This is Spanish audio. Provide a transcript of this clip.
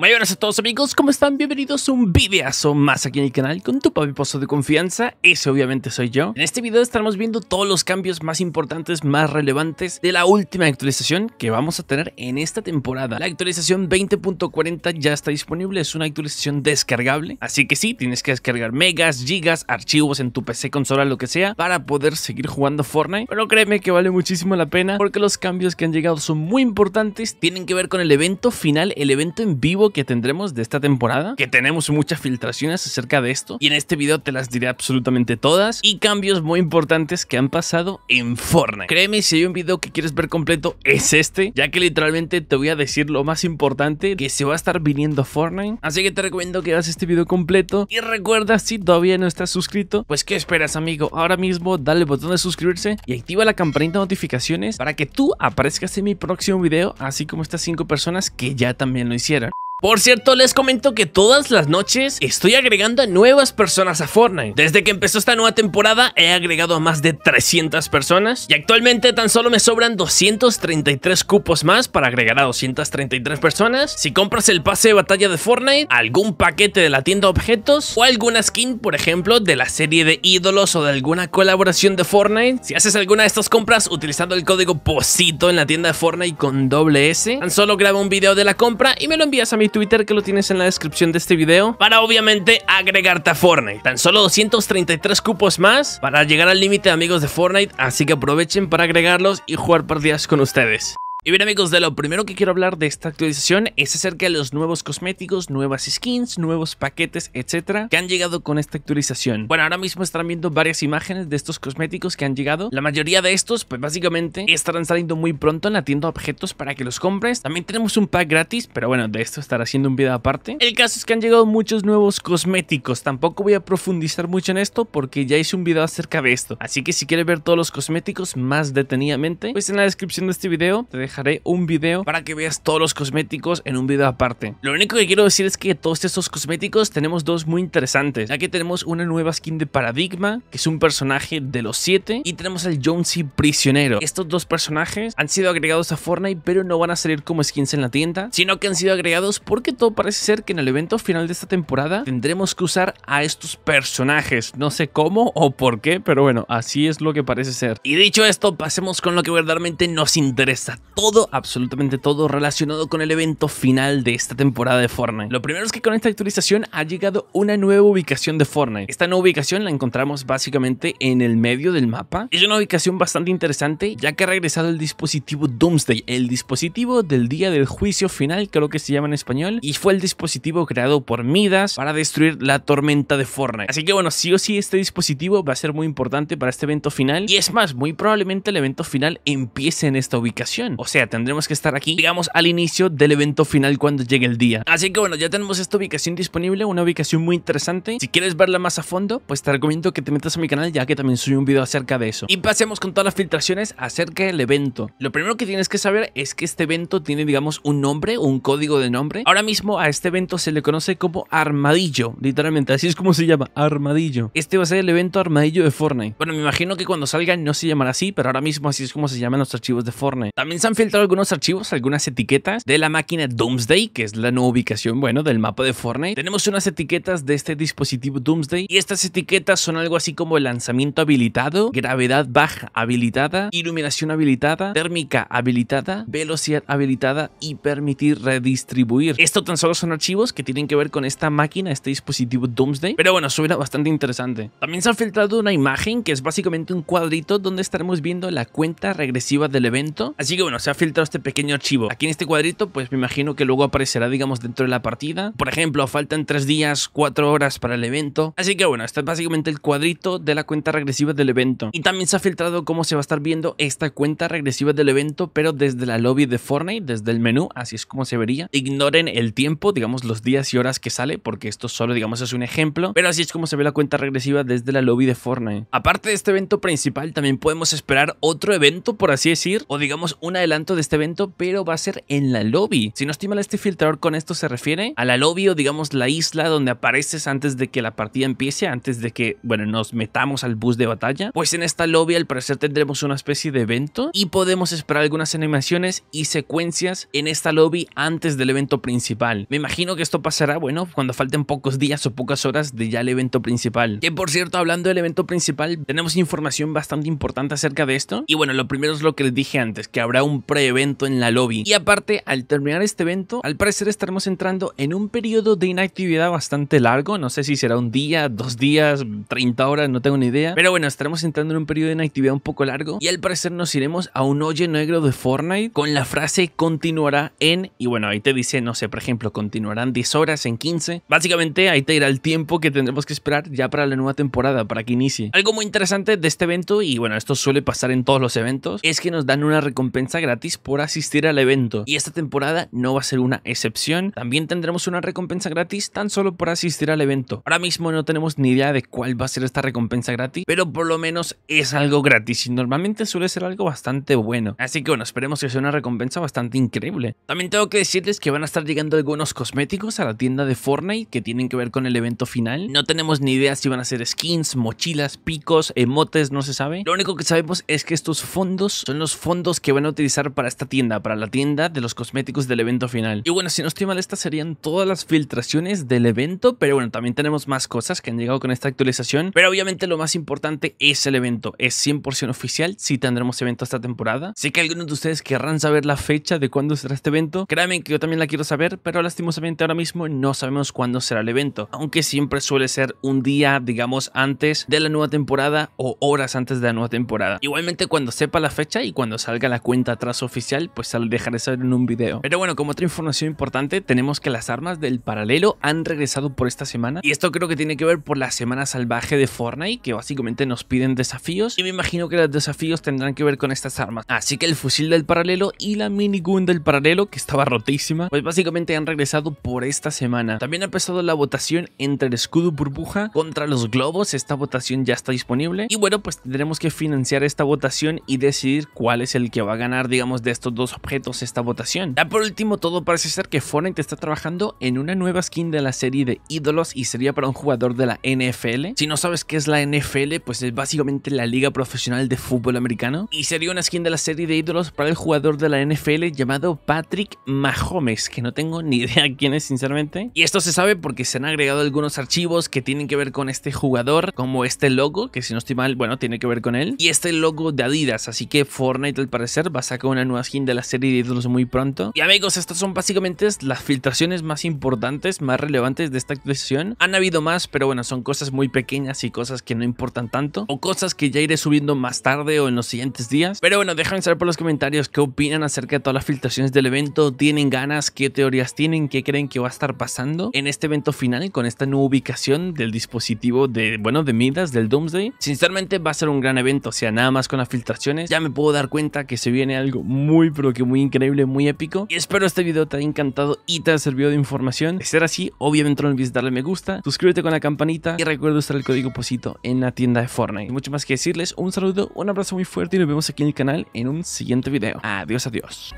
Muy buenas a todos amigos, ¿cómo están? Bienvenidos a un videazo más aquí en el canal con tu papi pozo de confianza, ese obviamente soy yo. En este video estaremos viendo todos los cambios más importantes, más relevantes de la última actualización que vamos a tener en esta temporada. La actualización 20.40 ya está disponible, es una actualización descargable, así que sí, tienes que descargar megas, gigas, archivos en tu PC, consola, lo que sea, para poder seguir jugando Fortnite. Pero créeme que vale muchísimo la pena porque los cambios que han llegado son muy importantes, tienen que ver con el evento final, el evento en vivo que tendremos de esta temporada, que tenemos muchas filtraciones acerca de esto y en este video te las diré absolutamente todas y cambios muy importantes que han pasado en Fortnite. Créeme, si hay un video que quieres ver completo es este, ya que literalmente te voy a decir lo más importante que se va a estar viniendo Fortnite, así que te recomiendo que hagas este video completo y recuerda si todavía no estás suscrito, pues qué esperas amigo, ahora mismo dale el botón de suscribirse y activa la campanita de notificaciones para que tú aparezcas en mi próximo video, así como estas 5 personas que ya también lo hicieron. Por cierto, les comento que todas las noches estoy agregando a nuevas personas a Fortnite. Desde que empezó esta nueva temporada he agregado a más de 300 personas y actualmente tan solo me sobran 233 cupos más para agregar a 233 personas. Si compras el pase de batalla de Fortnite, algún paquete de la tienda de objetos o alguna skin, por ejemplo, de la serie de ídolos o de alguna colaboración de Fortnite, si haces alguna de estas compras utilizando el código POSITO en la tienda de Fortnite con doble S, tan solo graba un video de la compra y me lo envías a mi Twitter que lo tienes en la descripción de este video para obviamente agregarte a Fortnite. Tan solo 233 cupos más para llegar al límite de amigos de Fortnite, así que aprovechen para agregarlos y jugar partidas con ustedes. Y bien amigos, de lo primero que quiero hablar de esta actualización es acerca de los nuevos cosméticos, nuevas skins, nuevos paquetes, etcétera, que han llegado con esta actualización. Bueno, ahora mismo estarán viendo varias imágenes de estos cosméticos que han llegado. La mayoría de estos, pues básicamente, estarán saliendo muy pronto en la tienda de objetos para que los compres. También tenemos un pack gratis, pero bueno, de esto estará haciendo un video aparte. El caso es que han llegado muchos nuevos cosméticos. Tampoco voy a profundizar mucho en esto porque ya hice un video acerca de esto. Así que si quieres ver todos los cosméticos más detenidamente, pues en la descripción de este video te dejo dejaré un video para que veas todos los cosméticos en un video aparte. Lo único que quiero decir es que todos estos cosméticos tenemos dos muy interesantes, Aquí tenemos una nueva skin de Paradigma, que es un personaje de los siete, y tenemos al Jonesy Prisionero. Estos dos personajes han sido agregados a Fortnite, pero no van a salir como skins en la tienda, sino que han sido agregados porque todo parece ser que en el evento final de esta temporada tendremos que usar a estos personajes. No sé cómo o por qué, pero bueno, así es lo que parece ser. Y dicho esto, pasemos con lo que verdaderamente nos interesa todo, absolutamente todo relacionado con el evento final de esta temporada de Fortnite. Lo primero es que con esta actualización ha llegado una nueva ubicación de Fortnite. Esta nueva ubicación la encontramos básicamente en el medio del mapa. Es una ubicación bastante interesante ya que ha regresado el dispositivo Doomsday, el dispositivo del día del juicio final, creo que se llama en español, y fue el dispositivo creado por Midas para destruir la tormenta de Fortnite. Así que bueno, sí o sí este dispositivo va a ser muy importante para este evento final y es más, muy probablemente el evento final empiece en esta ubicación sea, tendremos que estar aquí, digamos, al inicio del evento final cuando llegue el día. Así que bueno, ya tenemos esta ubicación disponible, una ubicación muy interesante. Si quieres verla más a fondo, pues te recomiendo que te metas a mi canal ya que también subí un video acerca de eso. Y pasemos con todas las filtraciones acerca del evento. Lo primero que tienes que saber es que este evento tiene, digamos, un nombre, un código de nombre. Ahora mismo a este evento se le conoce como Armadillo, literalmente, así es como se llama, Armadillo. Este va a ser el evento Armadillo de Fortnite. Bueno, me imagino que cuando salgan no se llamará así, pero ahora mismo así es como se llaman los archivos de Fortnite. También se han filtrado algunos archivos, algunas etiquetas de la máquina Doomsday, que es la nueva ubicación, bueno, del mapa de Fortnite. Tenemos unas etiquetas de este dispositivo Doomsday y estas etiquetas son algo así como lanzamiento habilitado, gravedad baja habilitada, iluminación habilitada, térmica habilitada, velocidad habilitada y permitir redistribuir. Esto tan solo son archivos que tienen que ver con esta máquina, este dispositivo Doomsday, pero bueno, suena bastante interesante. También se ha filtrado una imagen que es básicamente un cuadrito donde estaremos viendo la cuenta regresiva del evento, así que bueno, se ha filtrado este pequeño archivo. Aquí en este cuadrito, pues me imagino que luego aparecerá, digamos, dentro de la partida. Por ejemplo, faltan tres días, cuatro horas para el evento. Así que bueno, este es básicamente el cuadrito de la cuenta regresiva del evento. Y también se ha filtrado cómo se va a estar viendo esta cuenta regresiva del evento, pero desde la lobby de Fortnite, desde el menú, así es como se vería. Ignoren el tiempo, digamos, los días y horas que sale, porque esto solo, digamos, es un ejemplo. Pero así es como se ve la cuenta regresiva desde la lobby de Fortnite. Aparte de este evento principal, también podemos esperar otro evento, por así decir, o digamos, un adelanto de este evento, pero va a ser en la lobby. Si no estima este filtrador con esto se refiere a la lobby o digamos la isla donde apareces antes de que la partida empiece, antes de que, bueno, nos metamos al bus de batalla. Pues en esta lobby al parecer tendremos una especie de evento y podemos esperar algunas animaciones y secuencias en esta lobby antes del evento principal. Me imagino que esto pasará, bueno, cuando falten pocos días o pocas horas de ya el evento principal. Que por cierto, hablando del evento principal, tenemos información bastante importante acerca de esto. Y bueno, lo primero es lo que les dije antes, que habrá un evento en la lobby. Y aparte, al terminar este evento, al parecer estaremos entrando en un periodo de inactividad bastante largo. No sé si será un día, dos días, 30 horas, no tengo ni idea. Pero bueno, estaremos entrando en un periodo de inactividad un poco largo. Y al parecer nos iremos a un hoyo negro de Fortnite con la frase continuará en. Y bueno, ahí te dice, no sé, por ejemplo, continuarán 10 horas en 15. Básicamente, ahí te irá el tiempo que tendremos que esperar ya para la nueva temporada, para que inicie. Algo muy interesante de este evento, y bueno, esto suele pasar en todos los eventos, es que nos dan una recompensa gratis por asistir al evento. Y esta temporada no va a ser una excepción. También tendremos una recompensa gratis tan solo por asistir al evento. Ahora mismo no tenemos ni idea de cuál va a ser esta recompensa gratis, pero por lo menos es algo gratis y normalmente suele ser algo bastante bueno. Así que bueno, esperemos que sea una recompensa bastante increíble. También tengo que decirles que van a estar llegando algunos cosméticos a la tienda de Fortnite que tienen que ver con el evento final. No tenemos ni idea si van a ser skins, mochilas, picos, emotes, no se sabe. Lo único que sabemos es que estos fondos son los fondos que van a utilizar para esta tienda, para la tienda de los cosméticos del evento final. Y bueno, si no estoy mal, estas serían todas las filtraciones del evento, pero bueno, también tenemos más cosas que han llegado con esta actualización, pero obviamente lo más importante es el evento, es 100% oficial, si tendremos evento esta temporada. Sé que algunos de ustedes querrán saber la fecha de cuándo será este evento, créanme que yo también la quiero saber, pero lastimosamente ahora mismo no sabemos cuándo será el evento, aunque siempre suele ser un día, digamos, antes de la nueva temporada o horas antes de la nueva temporada. Igualmente cuando sepa la fecha y cuando salga la cuenta atrás oficial, pues al dejar de saber en un video. Pero bueno, como otra información importante, tenemos que las armas del paralelo han regresado por esta semana. Y esto creo que tiene que ver por la semana salvaje de Fortnite, que básicamente nos piden desafíos. Y me imagino que los desafíos tendrán que ver con estas armas. Así que el fusil del paralelo y la mini gun del paralelo, que estaba rotísima, pues básicamente han regresado por esta semana. También ha empezado la votación entre el escudo burbuja contra los globos. Esta votación ya está disponible. Y bueno, pues tendremos que financiar esta votación y decidir cuál es el que va a ganar, digamos, de estos dos objetos esta votación. Ya por último, todo parece ser que Fortnite está trabajando en una nueva skin de la serie de ídolos y sería para un jugador de la NFL. Si no sabes qué es la NFL, pues es básicamente la liga profesional de fútbol americano y sería una skin de la serie de ídolos para el jugador de la NFL llamado Patrick Mahomes, que no tengo ni idea quién es sinceramente. Y esto se sabe porque se han agregado algunos archivos que tienen que ver con este jugador, como este logo, que si no estoy mal, bueno, tiene que ver con él, y este logo de Adidas, así que Fortnite al parecer va a sacar una nueva skin de la serie de ídolos muy pronto. Y amigos, estas son básicamente las filtraciones más importantes, más relevantes de esta actualización. Han habido más, pero bueno, son cosas muy pequeñas y cosas que no importan tanto. O cosas que ya iré subiendo más tarde o en los siguientes días. Pero bueno, déjame saber por los comentarios qué opinan acerca de todas las filtraciones del evento. ¿Tienen ganas? ¿Qué teorías tienen? ¿Qué creen que va a estar pasando en este evento final con esta nueva ubicación del dispositivo de, bueno, de Midas, del Doomsday? Sinceramente va a ser un gran evento, o sea, nada más con las filtraciones. Ya me puedo dar cuenta que se viene algo muy, pero que muy increíble, muy épico. Y espero este video te haya encantado y te haya servido de información. De ser así, obviamente no olvides darle me gusta, suscríbete con la campanita y recuerda usar el código POSITO en la tienda de Fortnite. Mucho más que decirles, un saludo, un abrazo muy fuerte y nos vemos aquí en el canal en un siguiente video. Adiós, adiós.